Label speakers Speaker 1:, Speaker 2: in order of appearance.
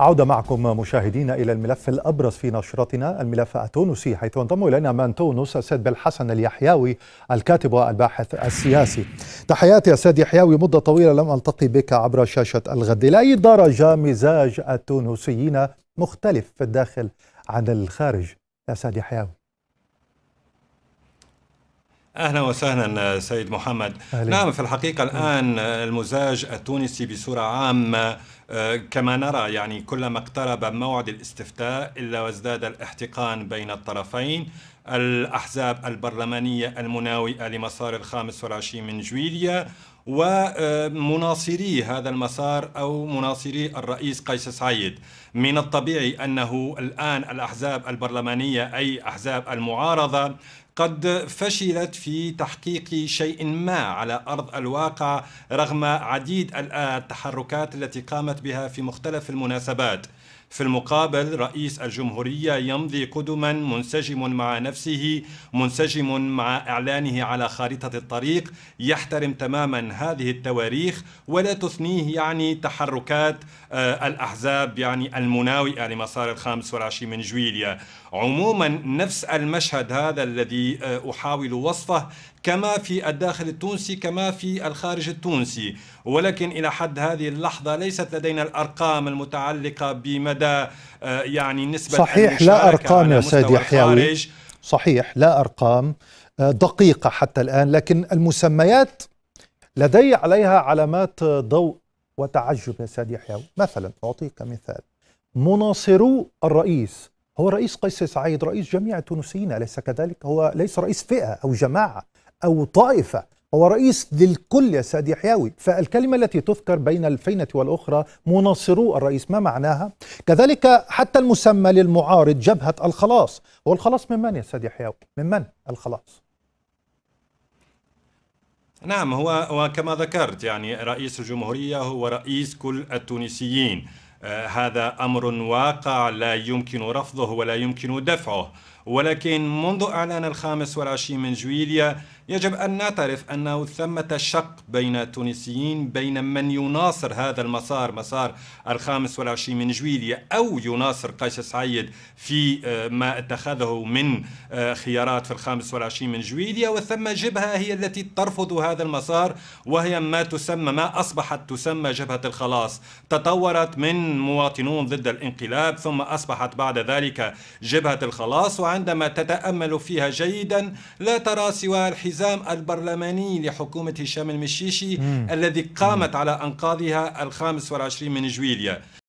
Speaker 1: عودة معكم مشاهدينا إلى الملف الأبرز في نشرتنا الملف التونسي حيث انضم إلينا من تونس السيد بالحسن اليحياوي الكاتب والباحث السياسي تحياتي السيد يحياوي مدة طويلة لم ألتقي بك عبر شاشة الغد إلى أي درجة مزاج التونسيين مختلف في الداخل عن الخارج يا سيد يحياوي
Speaker 2: اهلا وسهلا سيد محمد أهلين. نعم في الحقيقه الان المزاج التونسي بصوره عامه آه، كما نرى يعني كلما اقترب موعد الاستفتاء إلا وازداد الاحتقان بين الطرفين الأحزاب البرلمانية المناوئة لمسار الخامس والعشرين من جويليا ومناصري هذا المسار أو مناصري الرئيس قيس سعيد من الطبيعي أنه الآن الأحزاب البرلمانية أي أحزاب المعارضة قد فشلت في تحقيق شيء ما على ارض الواقع رغم عديد التحركات التي قامت بها في مختلف المناسبات. في المقابل رئيس الجمهورية يمضي قدما منسجم مع نفسه منسجم مع إعلانه على خارطة الطريق يحترم تماما هذه التواريخ ولا تثنيه يعني تحركات آه، الأحزاب يعني المناوئة لمسار الخامس والعشرين من جويليا عموما نفس المشهد هذا الذي آه، أحاول وصفه كما في الداخل التونسي كما في الخارج التونسي ولكن إلى حد هذه اللحظة ليست لدينا الأرقام المتعلقة بمدى آه، يعني نسبة صحيح لا أرقام يا سيد يحيوي
Speaker 1: صحيح لا أرقام آه، دقيقة حتى الآن لكن المسميات لدي عليها علامات ضوء وتعجب يا سيد يحيى مثلا أعطيك مثال مناصرو الرئيس هو رئيس قيس سعيد رئيس جميع التونسيين أليس كذلك؟ هو ليس رئيس فئة أو جماعة أو طائفة هو رئيس للكل يا سادي حياوي فالكلمة التي تذكر بين الفينة والأخرى مناصرو الرئيس ما معناها؟ كذلك حتى المسمى للمعارض جبهة الخلاص هو الخلاص من من يا سادي حياوي؟ من من الخلاص؟
Speaker 2: نعم هو وكما ذكرت يعني رئيس الجمهورية هو رئيس كل التونسيين آه، هذا امر واقع لا يمكن رفضه ولا يمكن دفعه ولكن منذ إعلان الخامس والعشرين من جويليا يجب أن نعترف أنه ثمة شق بين التونسيين بين من يناصر هذا المسار مسار الخامس والعشرين من جويليا أو يناصر قيس سعيد في آه، ما اتخذه من آه، خيارات في الخامس والعشرين من جويليا وثم جبهة هي التي ترفض هذا المسار وهي ما تسمى ما أصبحت تسمى جبهة الخلاص تطورت من مواطنون ضد الانقلاب ثم أصبحت بعد ذلك جبهة الخلاص وعن عندما تتأمل فيها جيدا لا ترى سوى الحزام البرلماني لحكومة هشام المشيشي الذي قامت على أنقاضها الخامس والعشرين من جويليا